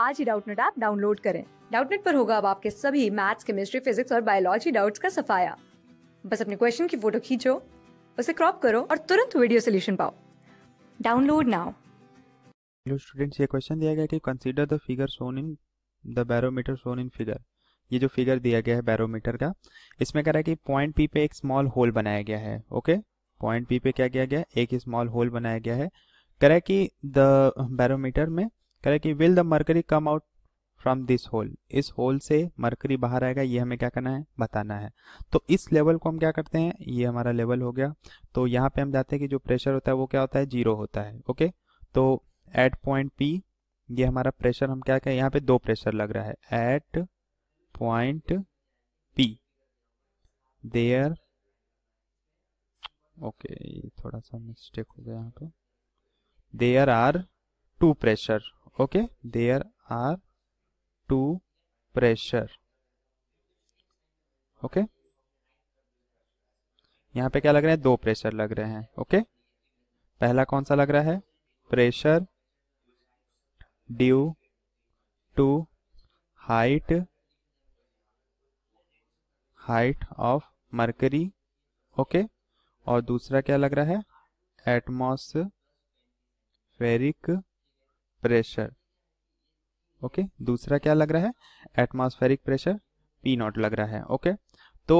आज ही Doubtnut app download करें डाउटनेट पर होगा अब आपके सभी मैथ्स केमिस्ट्री फिजिक्स और बायोलॉजी डाउट्स का सफाया बस अपने क्वेश्चन की फोटो खींचो उसे क्रॉप करो और तुरंत वीडियो सोल्यूशन पाओ डाउनलोड नाउ हेलो स्टूडेंट्स ये क्वेश्चन दिया गया कि consider the figure shown in the barometer shown in figure ये जो फिगर दिया गया है बैरोमीटर का इसमें कह रहा है कि पॉइंट पी पे एक स्मॉल होल बनाया गया है ओके पॉइंट पी पे क्या किया गया एक स्मॉल होल बनाया गया है कह रहा है कि द बैरोमीटर में रहे कि will the mercury come out from this hole इस होल से मरकरी बाहर आएगा ये हमें क्या करना है बताना है तो इस लेवल को हम क्या करते हैं ये हमारा लेवल हो गया तो यहाँ पे हम जाते हैं कि जो प्रेशर होता है वो क्या होता है जीरो होता है ओके तो एट पॉइंट पी ये हमारा प्रेशर हम क्या कहें यहाँ पे दो प्रेशर लग रहा है at point P there okay थोड़ा सा मिस्टेक हो गया यहाँ पे there are two pressure okay there are two pressure okay यहां पे क्या लग रहे हैं दो प्रेशर लग रहे हैं ओके okay? पहला कौन सा लग रहा है pressure due to height height of mercury okay और दूसरा क्या लग रहा है फेरिक प्रेशर ओके दूसरा क्या लग रहा है एटमॉस्फेरिक प्रेशर पी नॉट लग रहा है ओके तो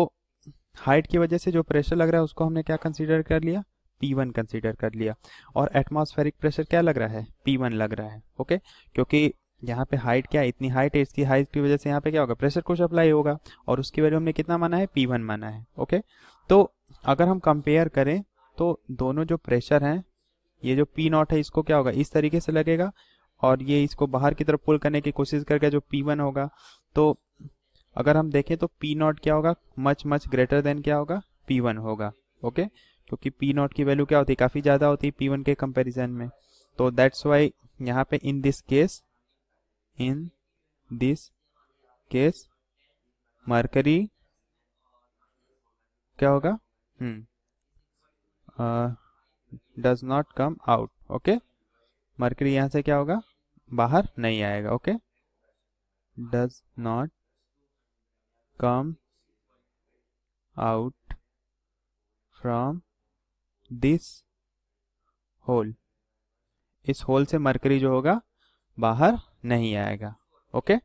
हाइट की वजह से जो प्रेशर लग रहा है उसको हमने क्या कंसीडर कर लिया पी वन कंसिडर कर लिया और एटमॉस्फेरिक प्रेशर क्या लग रहा है पी वन लग रहा है ओके क्योंकि यहाँ पे हाइट क्या है इतनी हाइट है इसकी हाइट की वजह से यहाँ पे क्या होगा प्रेशर कुछ अप्लाई होगा और उसकी वैल्यू हमने कितना माना है पी वन माना है ओके तो अगर हम कंपेयर करें तो दोनों जो प्रेशर हैं ये जो पी नॉट है इसको क्या होगा इस तरीके से लगेगा और ये इसको बाहर की तरफ पुल करने की कोशिश करके जो पी वन होगा तो अगर हम देखें तो पी नॉट क्या होगा मच मच ग्रेटर देन क्या होगा पी वन होगा ओके क्योंकि पी नॉट की वैल्यू क्या होती है काफ़ी ज़्यादा होती है पी वन के कंपेरिजन में तो दैट्स वाई यहाँ पे in this case in this case mercury क्या होगा hmm does not come out okay mercury यहां से क्या होगा बाहर नहीं आएगा okay does not come out from this hole इस होल से मरकरी जो होगा बाहर नहीं आएगा ओके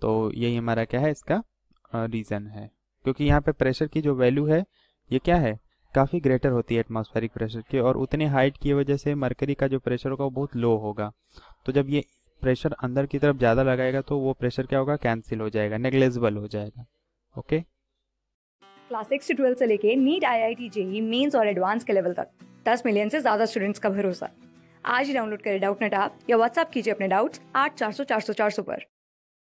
तो यही हमारा क्या है इसका रीज़न है क्योंकि यहां पे प्रेशर की जो वैल्यू है ये क्या है काफ़ी ग्रेटर होती है एटमॉस्फेरिक प्रेशर की और उतने हाइट की वजह से मरकरी का जो प्रेशर होगा वो बहुत लो होगा तो जब ये प्रेशर अंदर की तरफ ज़्यादा लगाएगा तो वो प्रेशर क्या होगा कैंसिल हो जाएगा नेग्लेजिबल हो जाएगा ओके क्लास सिक्स से ट्वेल्थ से लेके NEET I I T JEE mains और एडवांस के लेवल तक दस मिलियन से ज़्यादा स्टूडेंट्स का भरोसा आज ही डाउनलोड करें डाउट नेट आप या व्हाट्सअप कीजिए अपने डाउट्स आठ चार सौ चार सौ चार सौ पर